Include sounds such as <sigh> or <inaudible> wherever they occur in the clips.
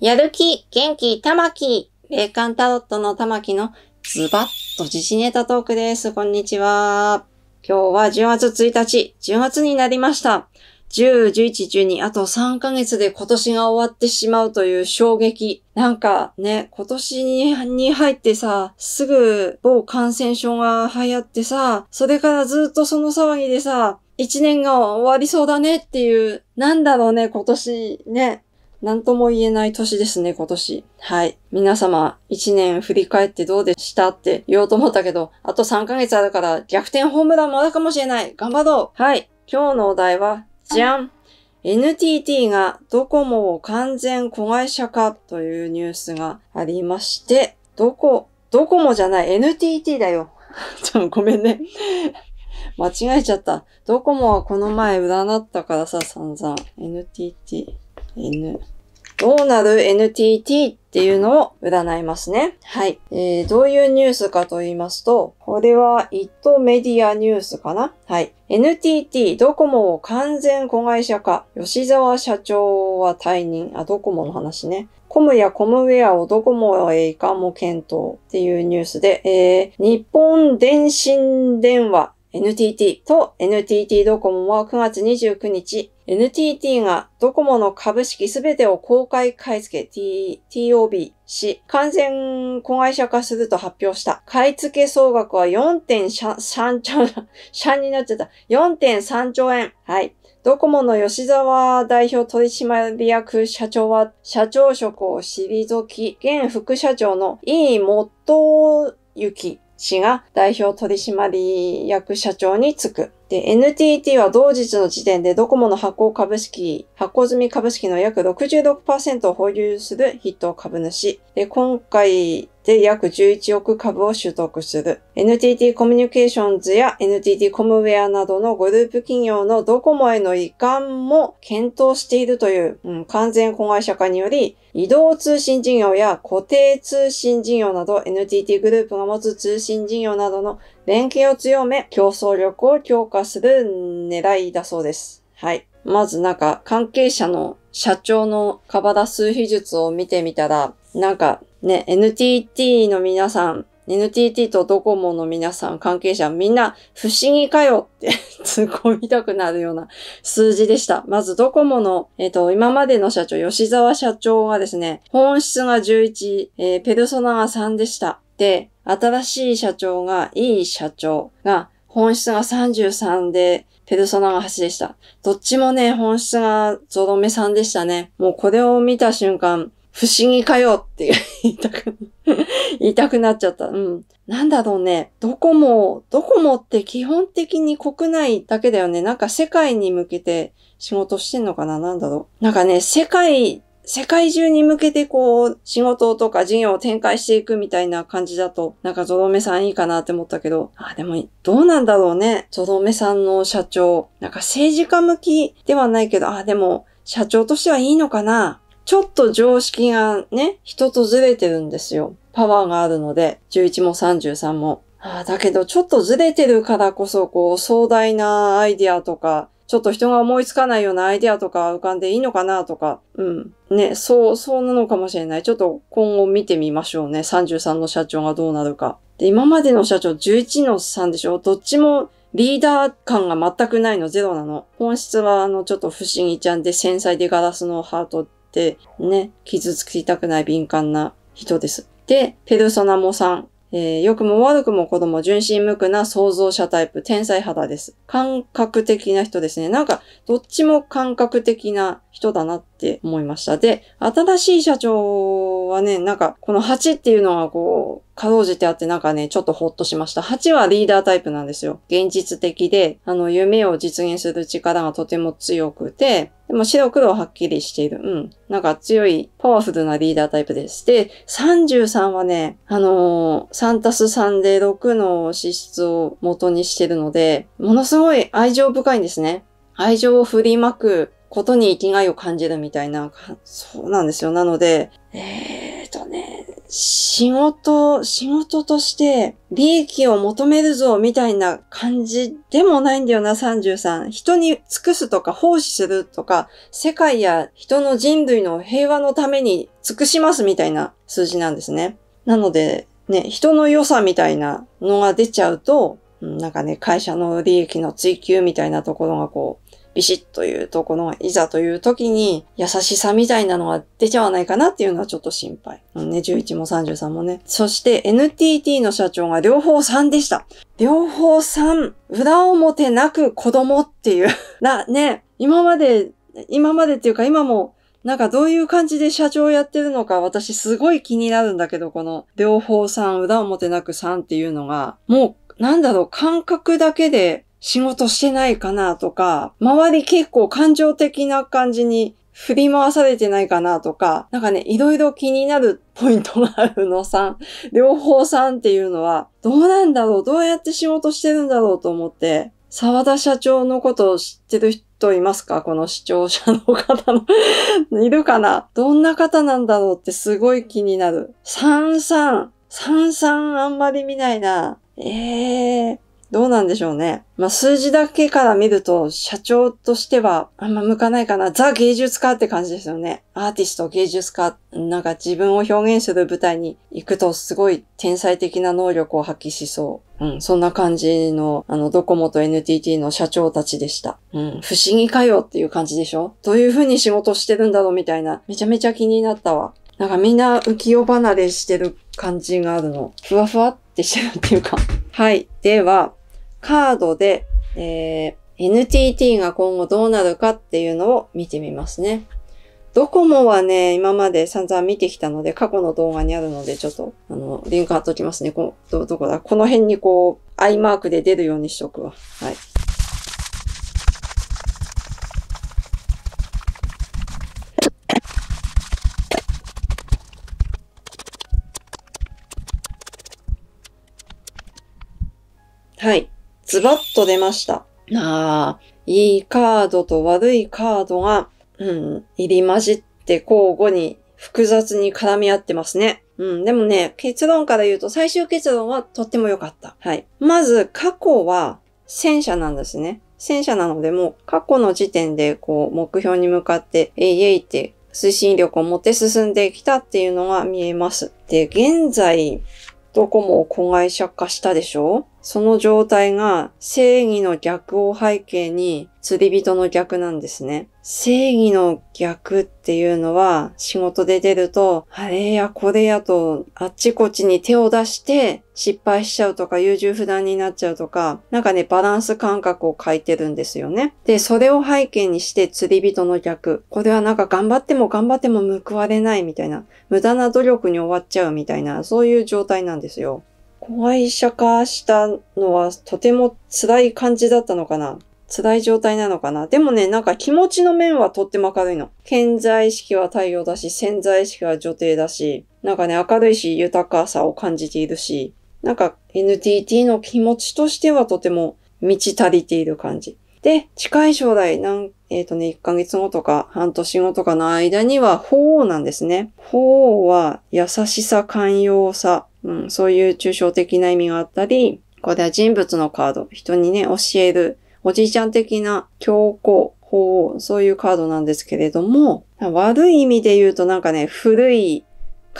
やる気、元気、玉木、霊感タロットの玉木のズバッと自信ネタトークです。こんにちは。今日は10月1日、10月になりました。10、11、12、あと3ヶ月で今年が終わってしまうという衝撃。なんかね、今年に入ってさ、すぐ某感染症が流行ってさ、それからずっとその騒ぎでさ、1年が終わりそうだねっていう、なんだろうね、今年ね、なんとも言えない年ですね、今年。はい。皆様、一年振り返ってどうでしたって言おうと思ったけど、あと3ヶ月あるから逆転ホームランもあるかもしれない。頑張ろう。はい。今日のお題は、じゃん NTT がドコモを完全子会社化というニュースがありまして、どこ、ドコモじゃない NTT だよ。<laughs> ちょっとごめんね。間違えちゃった。ドコモはこの前占ったからさ、散々。NTT。N。どうなる NTT っていうのを占いますね。はい。えー、どういうニュースかと言いますと、これはイットメディアニュースかなはい。NTT ドコモを完全子会社化。吉沢社長は退任。あ、ドコモの話ね。コムやコムウェアをドコモへ移管も検討っていうニュースで、えー、日本電信電話 NTT と NTT ドコモは9月29日、NTT がドコモの株式すべてを公開買い付け T o b し、完全子会社化すると発表した。買い付け総額は4.3兆円、シャンになっちゃった。4.3兆円。はい。ドコモの吉沢代表取締役社長は、社長職を退き、現副社長の井伊元幸氏が代表取締役社長に就く。で、NTT は同日の時点でドコモの発行株式、発行済み株式の約66%を保有する筆頭株主。で、今回で約11億株を取得する。NTT コミュニケーションズや NTT コムウェアなどのグループ企業のドコモへの移管も検討しているという、うん、完全子会社化により、移動通信事業や固定通信事業など NTT グループが持つ通信事業などの連携を強め、競争力を強化する狙いだそうです。はい。まずなんか関係者の社長のカバダ数秘術を見てみたら、なんかね、NTT の皆さん、NTT とドコモの皆さん、関係者、みんな、不思議かよって突っ込みたくなるような数字でした。まず、ドコモの、えっ、ー、と、今までの社長、吉沢社長はですね、本質が11、えー、ペルソナが3でした。で、新しい社長が、いい社長が、本質が33で、ペルソナが8でした。どっちもね、本質がゾロ目3でしたね。もうこれを見た瞬間、不思議かよって <laughs> 言いたく、言いたくなっちゃった。うん。なんだろうね。どこも、どこもって基本的に国内だけだよね。なんか世界に向けて仕事してんのかななんだろう。なんかね、世界、世界中に向けてこう、仕事とか事業を展開していくみたいな感じだと、なんかゾロメさんいいかなって思ったけど、あ、でも、どうなんだろうね。ゾロメさんの社長。なんか政治家向きではないけど、あ、でも、社長としてはいいのかなちょっと常識がね、人とずれてるんですよ。パワーがあるので、11も33も。あだけど、ちょっとずれてるからこそ、こう、壮大なアイディアとか、ちょっと人が思いつかないようなアイディアとか浮かんでいいのかなとか、うん。ね、そう、そうなのかもしれない。ちょっと今後見てみましょうね。33の社長がどうなるか。で、今までの社長11の3でしょどっちもリーダー感が全くないのゼロなの。本質はあのちょっと不思議ちゃんで繊細でガラスのハートってね、傷つきたくない敏感な人です。で、ペルソナモさん。えー、良くも悪くも子供、純真無垢な創造者タイプ、天才肌です。感覚的な人ですね。なんか、どっちも感覚的な人だなって思いました。で、新しい社長はね、なんか、この8っていうのはこう、かろうじてあってなんかね、ちょっとほっとしました。8はリーダータイプなんですよ。現実的で、あの、夢を実現する力がとても強くて、でも白黒はっきりしている。うん。なんか強い、パワフルなリーダータイプです。で、33はね、あのー、3たす3で6の資質を元にしてるので、ものすごい愛情深いんですね。愛情を振りまくことに生きがいを感じるみたいな、そうなんですよ。なので、えーとね、仕事、仕事として利益を求めるぞみたいな感じでもないんだよな、33。人に尽くすとか奉仕するとか、世界や人の人類の平和のために尽くしますみたいな数字なんですね。なので、ね、人の良さみたいなのが出ちゃうと、なんかね、会社の利益の追求みたいなところがこう、ビシッというと、このいざという時に優しさみたいなのが出ちゃわないかなっていうのはちょっと心配。うんね、11も33もね。そして NTT の社長が両方3でした。両方3、裏表なく子供っていう。な、ね、今まで、今までっていうか今もなんかどういう感じで社長やってるのか私すごい気になるんだけど、この両方さん、裏表なくさんっていうのが、もうなんだろう、感覚だけで仕事してないかなとか、周り結構感情的な感じに振り回されてないかなとか、なんかね、いろいろ気になるポイントがあるのさん。<laughs> 両方さんっていうのは、どうなんだろうどうやって仕事してるんだろうと思って、沢田社長のことを知ってる人いますかこの視聴者の方の <laughs> いるかなどんな方なんだろうってすごい気になる。ささんん、さんさんあんまり見ないな。ええー、どうなんでしょうね。まあ、数字だけから見ると、社長としてはあんま向かないかな。ザ芸術家って感じですよね。アーティスト、芸術家、なんか自分を表現する舞台に行くとすごい天才的な能力を発揮しそう。うん、そんな感じの、あの、ドコモと NTT の社長たちでした。うん、不思議かよっていう感じでしょどういう風に仕事してるんだろうみたいな、めちゃめちゃ気になったわ。なんかみんな浮世離れしてる感じがあるの。ふわふわってしてるっていうか。はい。では、カードで、えー、NTT が今後どうなるかっていうのを見てみますね。ドコモはね、今まで散々見てきたので、過去の動画にあるので、ちょっと、あの、リンク貼っときますね。こど、どこだこの辺にこう、アイマークで出るようにしとくわ。はい。はい。ズバッと出ました。ああ、いいカードと悪いカードが、うん、入り混じって交互に複雑に絡み合ってますね。うん、でもね、結論から言うと最終結論はとっても良かった。はい。まず過去は戦車なんですね。戦車なのでもう過去の時点でこう目標に向かってえいえいって推進力を持って進んできたっていうのが見えます。で、現在どこも子会社化したでしょその状態が正義の逆を背景に釣り人の逆なんですね。正義の逆っていうのは仕事で出ると、あれやこれやとあっちこっちに手を出して失敗しちゃうとか優柔不断になっちゃうとか、なんかね、バランス感覚を書いてるんですよね。で、それを背景にして釣り人の逆。これはなんか頑張っても頑張っても報われないみたいな、無駄な努力に終わっちゃうみたいな、そういう状態なんですよ。会車化したのはとても辛い感じだったのかな辛い状態なのかなでもね、なんか気持ちの面はとっても明るいの。健在意識は太陽だし、潜在意識は女帝だし、なんかね、明るいし豊かさを感じているし、なんか NTT の気持ちとしてはとても満ち足りている感じ。で、近い将来、なん、えっ、ー、とね、1ヶ月後とか半年後とかの間には、鳳王なんですね。鳳王は優しさ、寛容さ、うん、そういう抽象的な意味があったり、これは人物のカード、人にね、教える、おじいちゃん的な教皇、法王、そういうカードなんですけれども、悪い意味で言うとなんかね、古い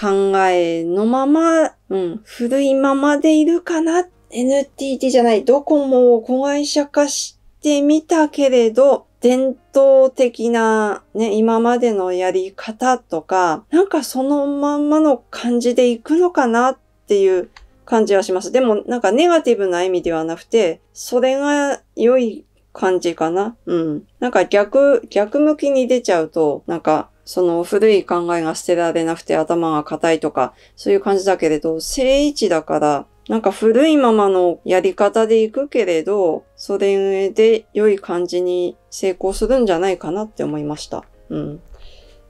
考えのまま、うん、古いままでいるかな ?NTT じゃない、ドコモを子会社化してみたけれど、伝統的なね、今までのやり方とか、なんかそのまんまの感じでいくのかなっっていう感じはします。でもなんかネガティブな意味ではなくて、それが良い感じかな。うん。なんか逆、逆向きに出ちゃうと、なんかその古い考えが捨てられなくて頭が硬いとか、そういう感じだけれど、正位置だから、なんか古いままのやり方でいくけれど、それで良い感じに成功するんじゃないかなって思いました。うん。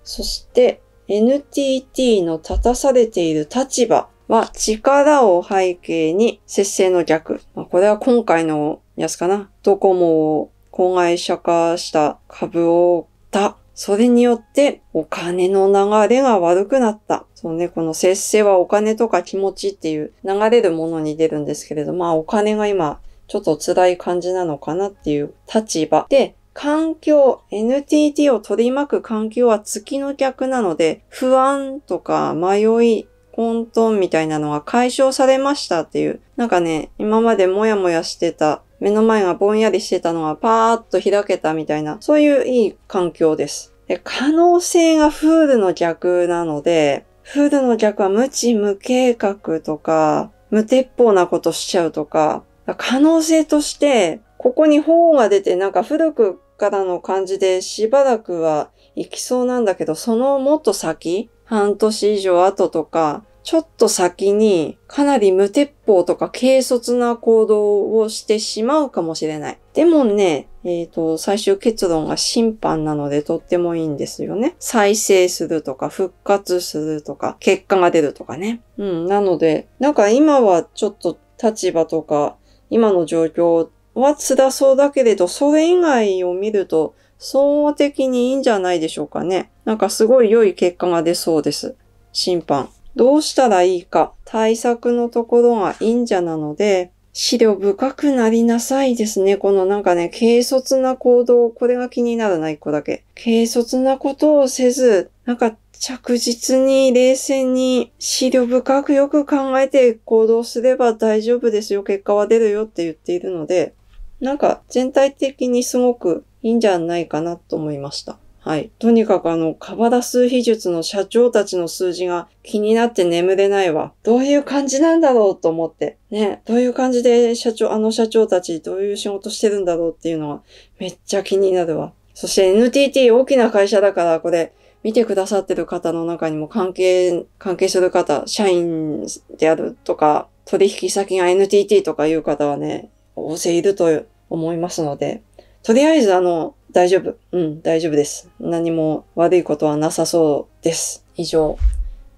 そして、NTT の立たされている立場は力を背景に節制の逆。まあ、これは今回のやつかな。ドコモを子会社化した株をだ。それによってお金の流れが悪くなった。そうね、この節制はお金とか気持ちっていう流れるものに出るんですけれど、まあお金が今ちょっと辛い感じなのかなっていう立場で、環境、NTT を取り巻く環境は月の逆なので、不安とか迷い、混沌みたいなのが解消されましたっていう、なんかね、今までもやもやしてた、目の前がぼんやりしてたのがパーッと開けたみたいな、そういういい環境です。で可能性がフールの逆なので、フールの逆は無知無計画とか、無鉄砲なことしちゃうとか、可能性として、ここに頬が出てなんか古くからの感じでしばらくは行きそうなんだけど、そのもっと先、半年以上後とか、ちょっと先にかなり無鉄砲とか軽率な行動をしてしまうかもしれない。でもね、えっ、ー、と、最終結論が審判なのでとってもいいんですよね。再生するとか、復活するとか、結果が出るとかね。うん、なので、なんか今はちょっと立場とか、今の状況は辛そうだけれど、それ以外を見ると、総合的にいいんじゃないでしょうかね。なんかすごい良い結果が出そうです。審判。どうしたらいいか対策のところがいいんじゃなので、資料深くなりなさいですね。このなんかね、軽率な行動、これが気にならない、個だけ。軽率なことをせず、なんか着実に冷静に資料深くよく考えて行動すれば大丈夫ですよ。結果は出るよって言っているので、なんか全体的にすごくいいんじゃないかなと思いました。はい。とにかくあの、カバダ数秘術の社長たちの数字が気になって眠れないわ。どういう感じなんだろうと思って。ね。どういう感じで社長、あの社長たちどういう仕事してるんだろうっていうのはめっちゃ気になるわ。そして NTT 大きな会社だからこれ、見てくださってる方の中にも関係、関係する方、社員であるとか、取引先が NTT とかいう方はね、大勢いると思いますので、とりあえずあの、大丈夫。うん、大丈夫です。何も悪いことはなさそうです。以上。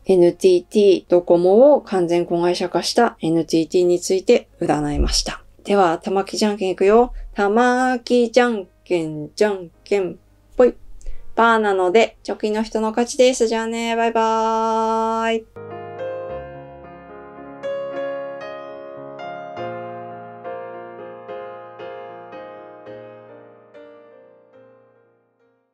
NTT ドコモを完全子会社化した NTT について占いました。では、玉木じゃんけんいくよ。玉木じゃんけんじゃんけんぽい。バーなので、貯金の人の勝ちです。じゃあね、バイバーイ。